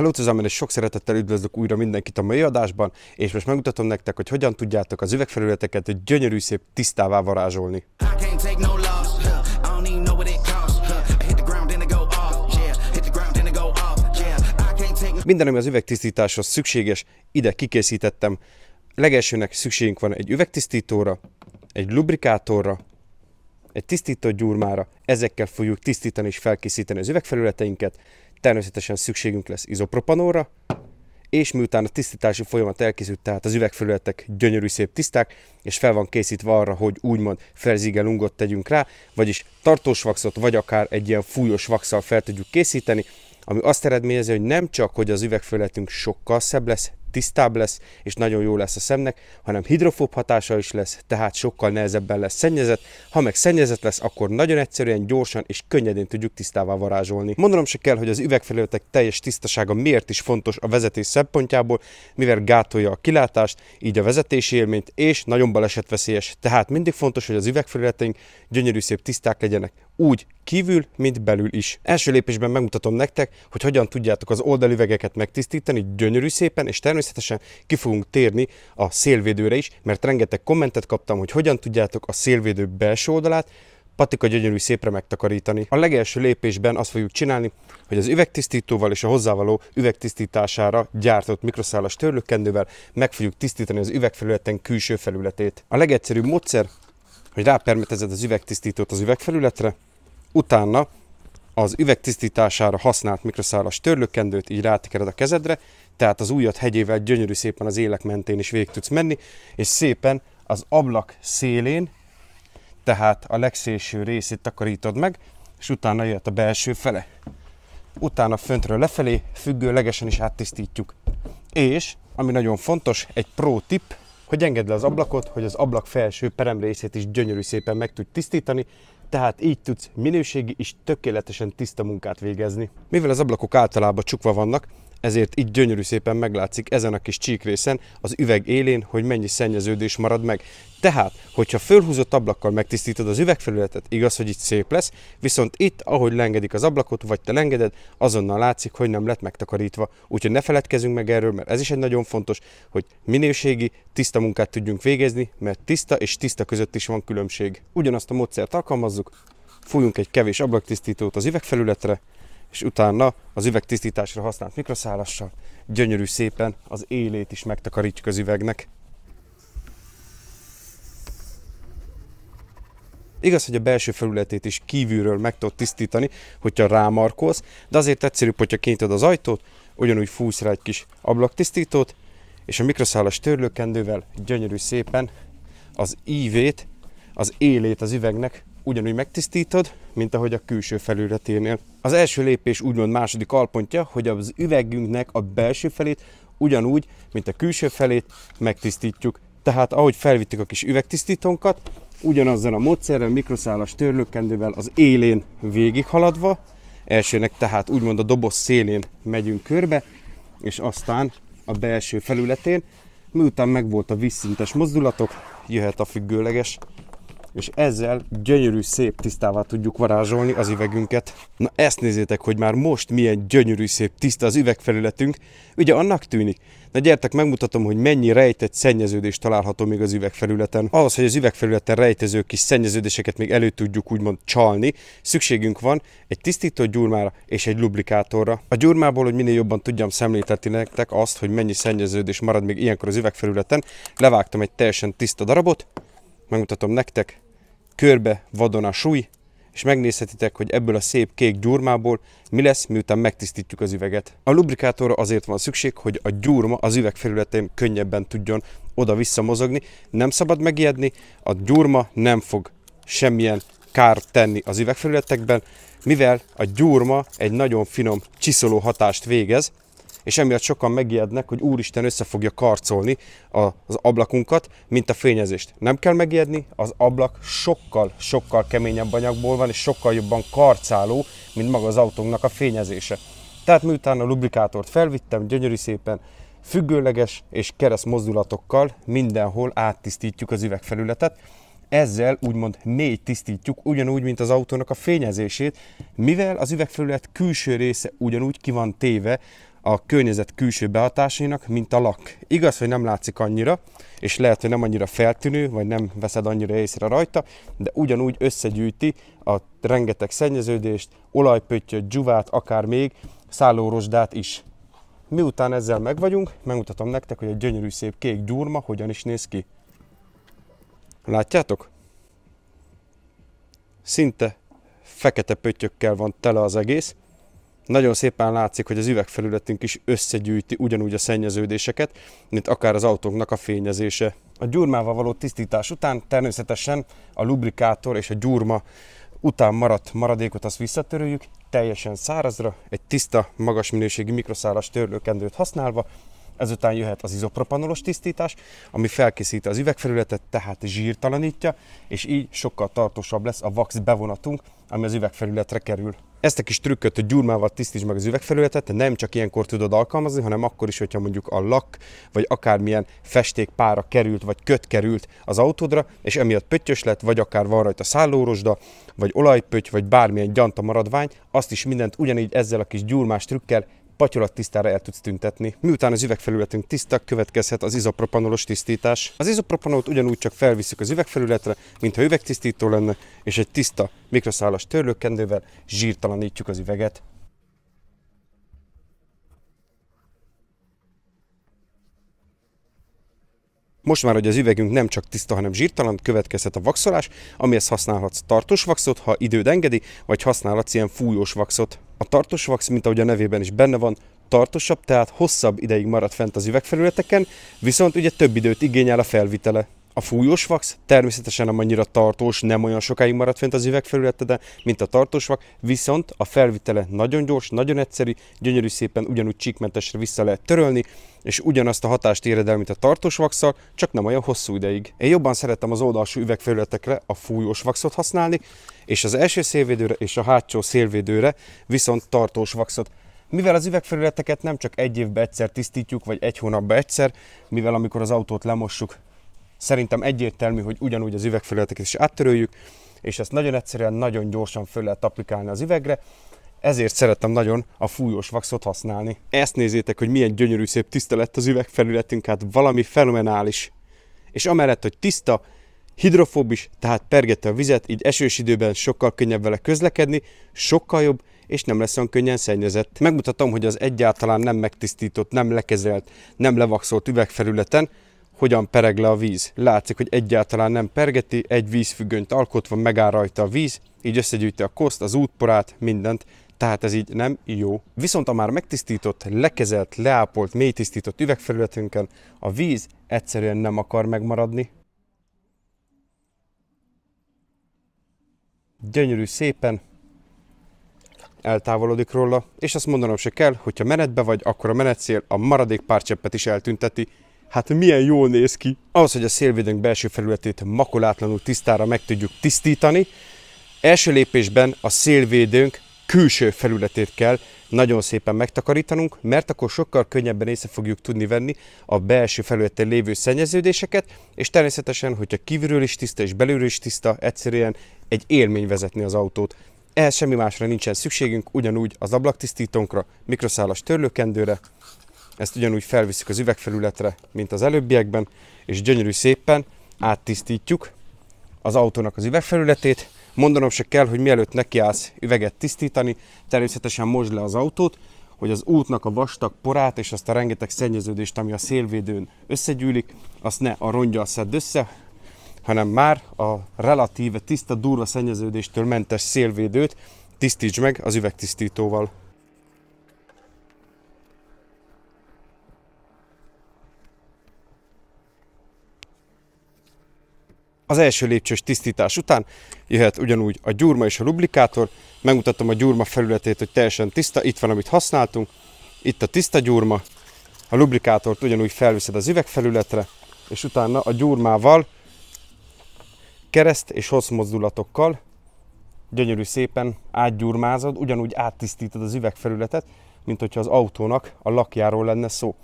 Hello zusammen, és sok szeretettel üdvözlök újra mindenkit a mai adásban, és most megmutatom nektek, hogy hogyan tudjátok az üvegfelületeket gyönyörű szép tisztává varázsolni. Minden, ami az üvegtisztításhoz szükséges, ide kikészítettem. Legelsőnek szükségünk van egy üvegtisztítóra, egy lubrikátorra, egy tisztító gyurmára, ezekkel fogjuk tisztítani és felkészíteni az üvegfelületeinket, Természetesen szükségünk lesz izopropanóra, és miután a tisztítási folyamat elkészült, tehát az üvegfelületek gyönyörű szép tiszták, és fel van készítve arra, hogy úgymond felzigelungot tegyünk rá, vagyis tartós vaxot, vagy akár egy ilyen fújós vaxsal fel tudjuk készíteni, ami azt eredményezi, hogy nem csak, hogy az üvegfelületünk sokkal szebb lesz, tisztább lesz, és nagyon jó lesz a szemnek, hanem hidrofób hatása is lesz, tehát sokkal nehezebben lesz szennyezett. Ha meg szennyezett lesz, akkor nagyon egyszerűen, gyorsan és könnyedén tudjuk tisztává varázsolni. Mondanom se kell, hogy az üvegfelületek teljes tisztasága miért is fontos a vezetés szempontjából, mivel gátolja a kilátást, így a vezetési élményt, és nagyon balesetveszélyes. Tehát mindig fontos, hogy az üvegfelületeink gyönyörű szép tiszták legyenek úgy kívül, mint belül is. Első lépésben megmutatom nektek, hogy hogyan tudjátok az oldalüvegeket megtisztítani gyönyörű szépen, és természetesen ki fogunk térni a szélvédőre is, mert rengeteg kommentet kaptam, hogy hogyan tudjátok a szélvédő belső oldalát patika gyönyörű szépre megtakarítani. A legelső lépésben azt fogjuk csinálni, hogy az üvegtisztítóval és a hozzávaló üvegtisztítására gyártott mikroszálas törlőkendővel meg fogjuk tisztítani az üvegfelületen külső felületét. A legegyszerűbb módszer hogy rápermetezed az üvegtisztítót az üvegfelületre, utána az üveg tisztítására használt mikroszálas törlőkendőt így rátekered a kezedre, tehát az újat hegyével gyönyörű szépen az élek mentén is végig tudsz menni, és szépen az ablak szélén, tehát a legszélső részét takarítod meg, és utána jöhet a belső fele. Utána föntről lefelé függőlegesen is áttisztítjuk. És, ami nagyon fontos, egy pro tip, hogy engedd le az ablakot, hogy az ablak felső perem részét is gyönyörű szépen meg tudj tisztítani, tehát így tudsz minőségi és tökéletesen tiszta munkát végezni. Mivel az ablakok általában csukva vannak, ezért így gyönyörű szépen meglátszik ezen a kis csíkrészen az üveg élén, hogy mennyi szennyeződés marad meg. Tehát, hogyha fölhúzott ablakkal megtisztítod az üvegfelületet, igaz, hogy itt szép lesz, viszont itt, ahogy lengedik az ablakot, vagy te lengeded, azonnal látszik, hogy nem lett megtakarítva. Úgyhogy ne feledkezzünk meg erről, mert ez is egy nagyon fontos, hogy minőségi, tiszta munkát tudjunk végezni, mert tiszta és tiszta között is van különbség. Ugyanazt a módszert alkalmazzuk, fújunk egy kevés ablaktisztítót az üvegfelületre, és utána az üvegtisztításra használt mikroszálassal gyönyörű szépen az élét is megtakarítjuk az üvegnek. Igaz, hogy a belső felületét is kívülről meg tudod tisztítani, hogyha rámarkolsz, de azért egyszerűbb, hogyha kinyitod az ajtót, ugyanúgy fúsz rá egy kis ablaktisztítót, és a mikroszálas törlőkendővel gyönyörű szépen az ívét, az élét az üvegnek ugyanúgy megtisztítod, mint ahogy a külső felületénél. Az első lépés úgymond második alpontja, hogy az üvegünknek a belső felét ugyanúgy, mint a külső felét megtisztítjuk. Tehát ahogy felvittük a kis üvegtisztítónkat, ugyanazzal a módszerrel, mikroszálas törlőkendővel az élén végighaladva, elsőnek tehát úgymond a doboz szélén megyünk körbe, és aztán a belső felületén, miután megvolt a vízszintes mozdulatok, jöhet a függőleges és ezzel gyönyörű, szép tisztává tudjuk varázsolni az üvegünket. Na ezt nézzétek, hogy már most milyen gyönyörű, szép, tiszta az üvegfelületünk. Ugye annak tűnik. Na gyertek, megmutatom, hogy mennyi rejtett szennyeződés található még az üvegfelületen. Ahhoz, hogy az üvegfelületen rejtező kis szennyeződéseket még elő tudjuk úgymond csalni, szükségünk van egy tisztító gyurmára és egy lubrikátorra. A gyurmából, hogy minél jobban tudjam szemléltetni nektek azt, hogy mennyi szennyeződés marad még ilyenkor az üvegfelületen, levágtam egy teljesen tiszta darabot, megmutatom nektek, körbe vadon a súly, és megnézhetitek, hogy ebből a szép kék gyurmából mi lesz, miután megtisztítjuk az üveget. A lubrikátorra azért van szükség, hogy a gyurma az üveg felületén könnyebben tudjon oda-vissza mozogni. Nem szabad megijedni, a gyurma nem fog semmilyen kárt tenni az üvegfelületekben, mivel a gyurma egy nagyon finom csiszoló hatást végez, és emiatt sokan megijednek, hogy Úristen össze fogja karcolni az ablakunkat, mint a fényezést. Nem kell megijedni, az ablak sokkal, sokkal keményebb anyagból van, és sokkal jobban karcáló, mint maga az autónknak a fényezése. Tehát miután a lubrikátort felvittem, gyönyörű szépen függőleges és kereszt mozdulatokkal mindenhol áttisztítjuk az üvegfelületet, ezzel úgymond mély tisztítjuk, ugyanúgy, mint az autónak a fényezését, mivel az üvegfelület külső része ugyanúgy ki van téve a környezet külső behatásainak, mint a lak. Igaz, hogy nem látszik annyira, és lehet, hogy nem annyira feltűnő, vagy nem veszed annyira észre rajta, de ugyanúgy összegyűjti a rengeteg szennyeződést, olajpöttyöt, dzsuvát, akár még szállórosdát is. Miután ezzel megvagyunk, megmutatom nektek, hogy a gyönyörű szép kék gyurma hogyan is néz ki. Látjátok? Szinte fekete pöttyökkel van tele az egész, nagyon szépen látszik, hogy az üvegfelületünk is összegyűjti ugyanúgy a szennyeződéseket, mint akár az autónknak a fényezése. A gyurmával való tisztítás után természetesen a lubrikátor és a gyurma után maradt maradékot azt visszatöröljük, teljesen szárazra, egy tiszta, magas minőségi mikroszálas törlőkendőt használva, ezután jöhet az izopropanolos tisztítás, ami felkészíti az üvegfelületet, tehát zsírtalanítja, és így sokkal tartósabb lesz a vax bevonatunk, ami az üvegfelületre kerül ezt a kis trükköt, hogy gyurmával tisztítsd meg az üvegfelületet, nem csak ilyenkor tudod alkalmazni, hanem akkor is, hogyha mondjuk a lak, vagy akármilyen festékpára került, vagy köt került az autódra, és emiatt pöttyös lett, vagy akár van rajta szállórosda, vagy olajpöty, vagy bármilyen gyanta maradvány, azt is mindent ugyanígy ezzel a kis gyurmás trükkel patyolat tisztára el tudsz tüntetni. Miután az üvegfelületünk tiszta, következhet az izopropanolos tisztítás. Az izopropanolt ugyanúgy csak felviszük az üvegfelületre, mintha üvegtisztító lenne, és egy tiszta mikroszálas törlőkendővel zsírtalanítjuk az üveget. Most már, hogy az üvegünk nem csak tiszta, hanem zsírtalan, következhet a vaxolás, amihez használhatsz tartós vaxot, ha időd engedi, vagy használhatsz ilyen fújós vaxot. A tartós vax, mint ahogy a nevében is benne van, tartósabb, tehát hosszabb ideig marad fent az üvegfelületeken, viszont ugye több időt igényel a felvitele. A fújós vax természetesen nem annyira tartós, nem olyan sokáig maradt fent az de mint a tartós vak, viszont a felvitele nagyon gyors, nagyon egyszerű, gyönyörű szépen ugyanúgy csíkmentesre vissza lehet törölni, és ugyanazt a hatást éred el, mint a tartós vaxsal, csak nem olyan hosszú ideig. Én jobban szeretem az oldalsó üvegfelületekre a fújós vaxot használni, és az első szélvédőre és a hátsó szélvédőre viszont tartós vaxot. Mivel az üvegfelületeket nem csak egy évben egyszer tisztítjuk, vagy egy hónapban egyszer, mivel amikor az autót lemossuk, Szerintem egyértelmű, hogy ugyanúgy az üvegfelületeket is áttöröljük, és ezt nagyon egyszerűen, nagyon gyorsan föl lehet applikálni az üvegre, ezért szeretem nagyon a fújós vaxot használni. Ezt nézzétek, hogy milyen gyönyörű szép tiszta lett az üvegfelületünk, hát valami fenomenális. És amellett, hogy tiszta, hidrofóbis, tehát pergette a vizet, így esős időben sokkal könnyebb vele közlekedni, sokkal jobb, és nem lesz olyan könnyen szennyezett. Megmutatom, hogy az egyáltalán nem megtisztított, nem lekezelt, nem levaxolt üvegfelületen hogyan pereg le a víz. Látszik, hogy egyáltalán nem pergeti, egy vízfüggönyt alkotva megáll rajta a víz, így összegyűjti a koszt, az útporát, mindent, tehát ez így nem jó. Viszont a már megtisztított, lekezelt, leápolt, mélytisztított üvegfelületünkön a víz egyszerűen nem akar megmaradni. Gyönyörű szépen eltávolodik róla, és azt mondanom se kell, hogyha menetbe vagy, akkor a menetszél a maradék pár cseppet is eltünteti, hát milyen jól néz ki. Ahhoz, hogy a szélvédőnk belső felületét makolátlanul tisztára meg tudjuk tisztítani, első lépésben a szélvédőnk külső felületét kell nagyon szépen megtakarítanunk, mert akkor sokkal könnyebben észre fogjuk tudni venni a belső felületen lévő szennyeződéseket, és természetesen, hogyha kívülről is tiszta és belülről is tiszta, egyszerűen egy élmény vezetni az autót. Ehhez semmi másra nincsen szükségünk, ugyanúgy az ablaktisztítónkra, mikroszálas törlőkendőre, ezt ugyanúgy felviszük az üvegfelületre, mint az előbbiekben, és gyönyörű szépen áttisztítjuk az autónak az üvegfelületét. Mondanom se kell, hogy mielőtt nekiállsz üveget tisztítani, természetesen mozd le az autót, hogy az útnak a vastag porát és azt a rengeteg szennyeződést, ami a szélvédőn összegyűlik, azt ne a rongyal szedd össze, hanem már a relatíve tiszta, durva szennyeződéstől mentes szélvédőt tisztíts meg az üvegtisztítóval. Az első lépcsős tisztítás után jöhet ugyanúgy a gyurma és a lublikátor. Megmutatom a gyurma felületét, hogy teljesen tiszta. Itt van, amit használtunk. Itt a tiszta gyurma. A lubrikátort ugyanúgy felviszed az üvegfelületre, és utána a gyurmával kereszt és hosszmozdulatokkal gyönyörű szépen átgyurmázod, ugyanúgy áttisztítod az üvegfelületet, mint hogyha az autónak a lakjáról lenne szó.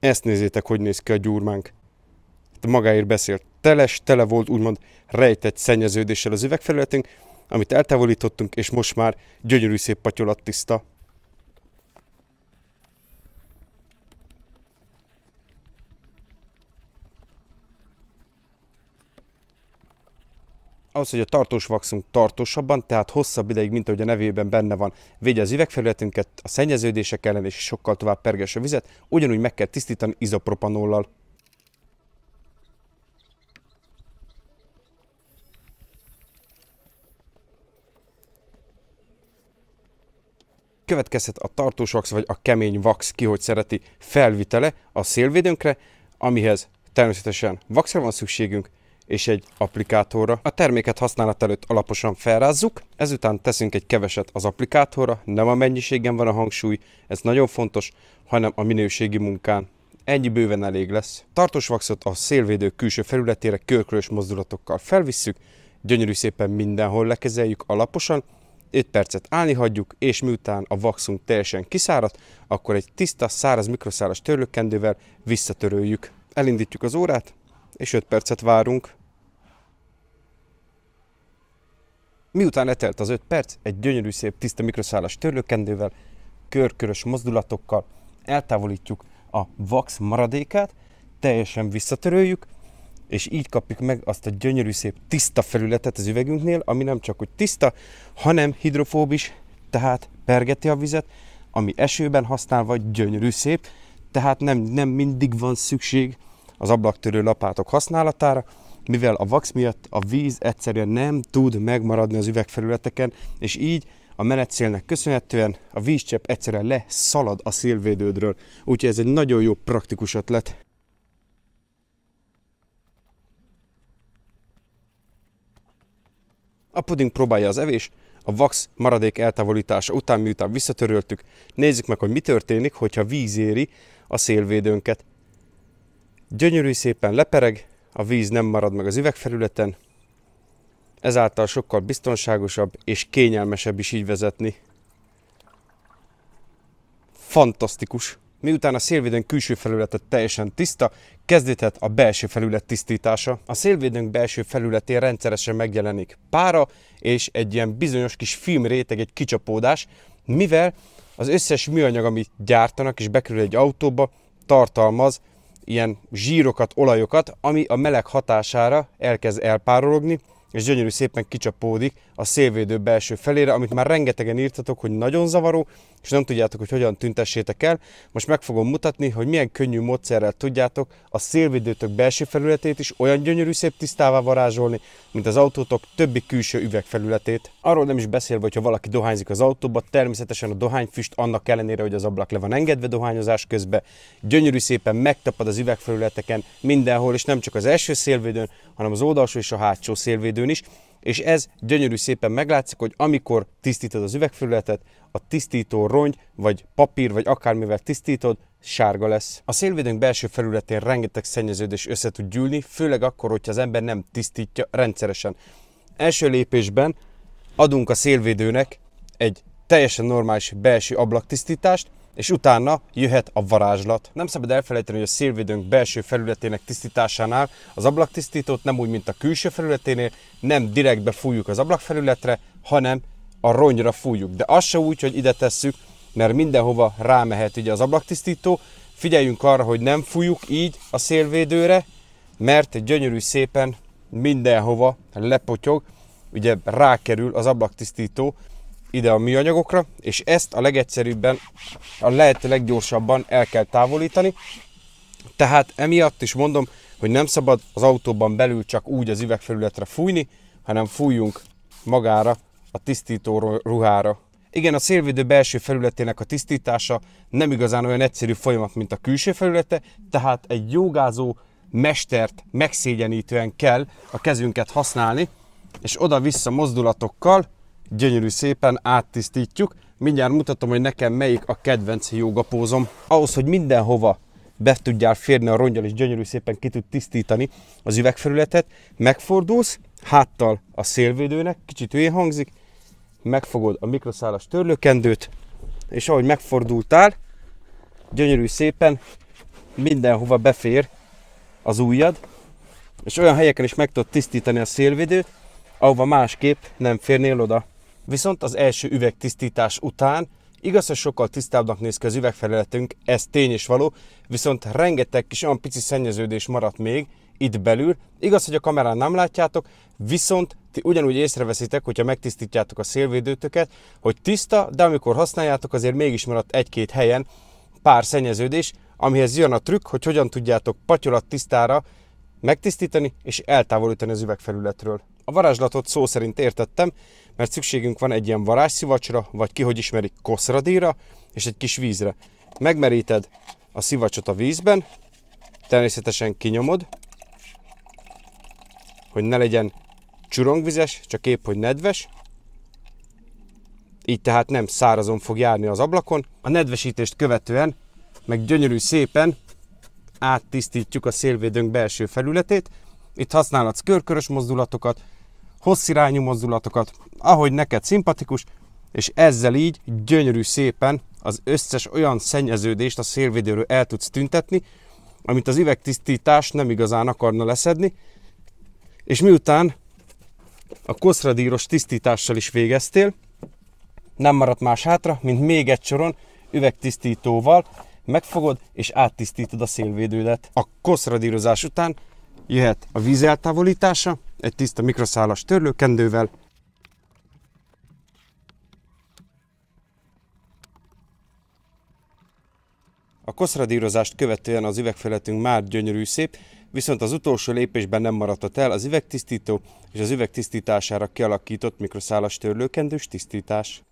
Ezt nézzétek, hogy néz ki a gyurmánk. Itt hát magáért beszélt. Teles, tele volt úgymond rejtett szennyeződéssel az üvegfelületünk, amit eltávolítottunk, és most már gyönyörű szép patyolat tiszta. Az, hogy a tartós vaxunk tartósabban, tehát hosszabb ideig, mint ahogy a nevében benne van, védje az üvegfelületünket, a szennyeződések ellen és sokkal tovább perges a vizet, ugyanúgy meg kell tisztítani izopropanollal. Következhet a tartós vax vagy a kemény vax, ki hogy szereti, felvitele a szélvédőnkre, amihez természetesen vaxra van szükségünk, és egy applikátorra. A terméket használat előtt alaposan felrázzuk, ezután teszünk egy keveset az applikátorra, nem a mennyiségen van a hangsúly, ez nagyon fontos, hanem a minőségi munkán. Ennyi bőven elég lesz. Tartós vaxot a szélvédő külső felületére körkörös mozdulatokkal felvisszük, gyönyörű szépen mindenhol lekezeljük alaposan, 5 percet állni hagyjuk, és miután a vaxunk teljesen kiszáradt, akkor egy tiszta, száraz, mikroszálas törlőkendővel visszatöröljük. Elindítjuk az órát, és 5 percet várunk. Miután letelt az 5 perc, egy gyönyörű szép tiszta mikroszálas törlőkendővel, körkörös mozdulatokkal eltávolítjuk a vax maradékát, teljesen visszatöröljük, és így kapjuk meg azt a gyönyörű szép tiszta felületet az üvegünknél, ami nem csak hogy tiszta, hanem hidrofób is, tehát pergeti a vizet, ami esőben használva gyönyörű szép, tehát nem, nem mindig van szükség az ablaktörő lapátok használatára, mivel a vax miatt a víz egyszerűen nem tud megmaradni az üvegfelületeken, és így a menetszélnek köszönhetően a vízcsepp egyszerűen leszalad a szélvédődről. Úgyhogy ez egy nagyon jó praktikus ötlet. A puding próbálja az evés, a vax maradék eltávolítása után, miután visszatöröltük, nézzük meg, hogy mi történik, hogyha víz éri a szélvédőnket. Gyönyörű szépen lepereg, a víz nem marad meg az üvegfelületen, ezáltal sokkal biztonságosabb és kényelmesebb is így vezetni. Fantasztikus! Miután a szélvédőnk külső felülete teljesen tiszta, kezdődhet a belső felület tisztítása. A szélvédőnk belső felületén rendszeresen megjelenik pára és egy ilyen bizonyos kis filmréteg, egy kicsapódás, mivel az összes műanyag, amit gyártanak és bekerül egy autóba, tartalmaz ilyen zsírokat, olajokat, ami a meleg hatására elkezd elpárologni, és gyönyörű szépen kicsapódik a szélvédő belső felére, amit már rengetegen írtatok, hogy nagyon zavaró, és nem tudjátok, hogy hogyan tüntessétek el. Most meg fogom mutatni, hogy milyen könnyű módszerrel tudjátok a szélvédőtök belső felületét is olyan gyönyörű szép tisztává varázsolni, mint az autótok többi külső üvegfelületét. Arról nem is beszélve, hogyha valaki dohányzik az autóba, természetesen a dohányfüst annak ellenére, hogy az ablak le van engedve dohányozás közben, gyönyörű szépen megtapad az üvegfelületeken mindenhol, és nem csak az első szélvédőn, hanem az oldalsó és a hátsó szélvédőn üvegedőn is, és ez gyönyörű szépen meglátszik, hogy amikor tisztítod az üvegfelületet, a tisztító rongy, vagy papír, vagy akármivel tisztítod, sárga lesz. A szélvédőnk belső felületén rengeteg szennyeződés össze tud gyűlni, főleg akkor, hogyha az ember nem tisztítja rendszeresen. Első lépésben adunk a szélvédőnek egy teljesen normális belső ablaktisztítást, és utána jöhet a varázslat. Nem szabad elfelejteni, hogy a szélvédőnk belső felületének tisztításánál az ablaktisztítót nem úgy, mint a külső felületénél, nem direktbe befújjuk az ablakfelületre, hanem a ronyra fújjuk. De az se úgy, hogy ide tesszük, mert mindenhova rámehet ugye az ablaktisztító. Figyeljünk arra, hogy nem fújjuk így a szélvédőre, mert gyönyörű szépen mindenhova lepotyog, ugye rákerül az ablaktisztító, ide a műanyagokra, és ezt a legegyszerűbben, a lehető leggyorsabban el kell távolítani. Tehát emiatt is mondom, hogy nem szabad az autóban belül csak úgy az üvegfelületre fújni, hanem fújjunk magára, a tisztító ruhára. Igen, a szélvédő belső felületének a tisztítása nem igazán olyan egyszerű folyamat, mint a külső felülete, tehát egy jogázó mestert megszégyenítően kell a kezünket használni, és oda-vissza mozdulatokkal gyönyörű szépen áttisztítjuk. Mindjárt mutatom, hogy nekem melyik a kedvenc jogapózom. Ahhoz, hogy mindenhova be tudjál férni a rongyal, és gyönyörű szépen ki tud tisztítani az üvegfelületet, megfordulsz, háttal a szélvédőnek, kicsit hülyén hangzik, megfogod a mikroszálas törlőkendőt, és ahogy megfordultál, gyönyörű szépen mindenhova befér az ujjad, és olyan helyeken is meg tudod tisztítani a szélvédőt, ahova másképp nem férnél oda viszont az első üvegtisztítás után Igaz, hogy sokkal tisztábbnak néz ki az üvegfelületünk, ez tény és való, viszont rengeteg kis olyan pici szennyeződés maradt még itt belül. Igaz, hogy a kamerán nem látjátok, viszont ti ugyanúgy észreveszitek, hogyha megtisztítjátok a szélvédőtöket, hogy tiszta, de amikor használjátok, azért mégis maradt egy-két helyen pár szennyeződés, amihez jön a trükk, hogy hogyan tudjátok patyolat tisztára megtisztítani és eltávolítani az üvegfelületről. A varázslatot szó szerint értettem, mert szükségünk van egy ilyen varázsszivacsra, vagy ki hogy ismeri, koszradíra, és egy kis vízre. Megmeríted a szivacsot a vízben, természetesen kinyomod, hogy ne legyen csurongvizes, csak épp, hogy nedves. Így tehát nem szárazon fog járni az ablakon. A nedvesítést követően meg gyönyörű szépen áttisztítjuk a szélvédőnk belső felületét. Itt használhatsz körkörös mozdulatokat, hosszirányú mozdulatokat, ahogy neked szimpatikus, és ezzel így gyönyörű szépen az összes olyan szennyeződést a szélvédőről el tudsz tüntetni, amit az üvegtisztítás nem igazán akarna leszedni, és miután a koszradíros tisztítással is végeztél, nem maradt más hátra, mint még egy soron üvegtisztítóval megfogod és áttisztítod a szélvédődet. A koszradírozás után jöhet a vízeltávolítása, egy tiszta mikroszálas törlőkendővel, A koszradírozást követően az üvegfeletünk már gyönyörű szép, viszont az utolsó lépésben nem maradt el az üvegtisztító és az üveg tisztítására kialakított mikroszálas törlőkendős tisztítás.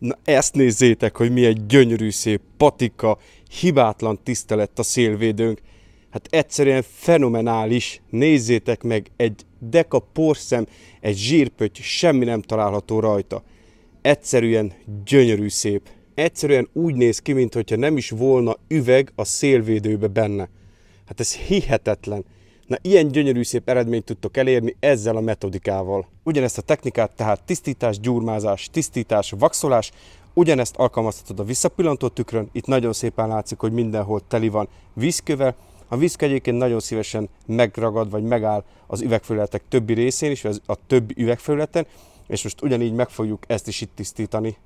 Na ezt nézzétek, hogy milyen gyönyörű szép patika, hibátlan tisztelet a szélvédőnk. Hát egyszerűen fenomenális, nézzétek meg, egy deka porszem, egy zsírpöty, semmi nem található rajta. Egyszerűen gyönyörű szép. Egyszerűen úgy néz ki, mintha nem is volna üveg a szélvédőbe benne. Hát ez hihetetlen. Na ilyen gyönyörű szép eredményt tudtok elérni ezzel a metodikával. Ugyanezt a technikát, tehát tisztítás, gyúrmázás, tisztítás, vaxolás, ugyanezt alkalmazhatod a visszapillantó tükrön, itt nagyon szépen látszik, hogy mindenhol teli van vízkövel, a viszk egyébként nagyon szívesen megragad vagy megáll az üvegfelületek többi részén is, vagy a többi üvegfelületen, és most ugyanígy meg fogjuk ezt is itt tisztítani.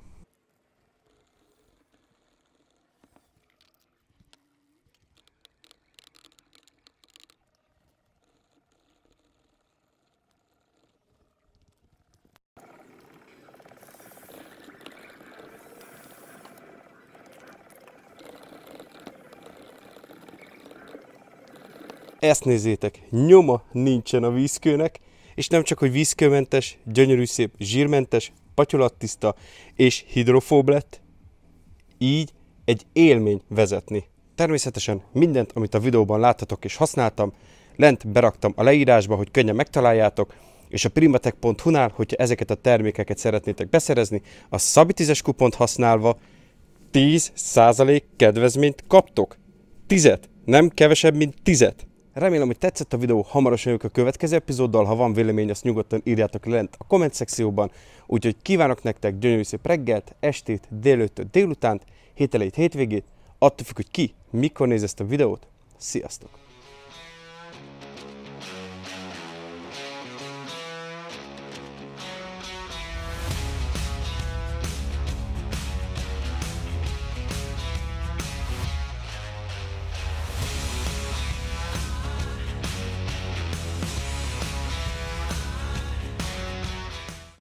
Ezt nézzétek, nyoma nincsen a vízkőnek, és nem csak, hogy vízkőmentes, gyönyörű szép, zsírmentes, patyolattiszta és hidrofób lett, így egy élmény vezetni. Természetesen mindent, amit a videóban láthatok és használtam, lent beraktam a leírásba, hogy könnyen megtaláljátok, és a primatech.hu-nál, hogyha ezeket a termékeket szeretnétek beszerezni, a Szabi 10 kupont használva 10% kedvezményt kaptok. Tizet, nem kevesebb, mint tizet. Remélem, hogy tetszett a videó, hamarosan jövök a következő epizóddal, ha van vélemény, azt nyugodtan írjátok lent a komment szekcióban, úgyhogy kívánok nektek gyönyörű szép reggelt, estét, délőttől délutánt, hételeit, hétvégét, attól függ, hogy ki, mikor néz ezt a videót. Sziasztok!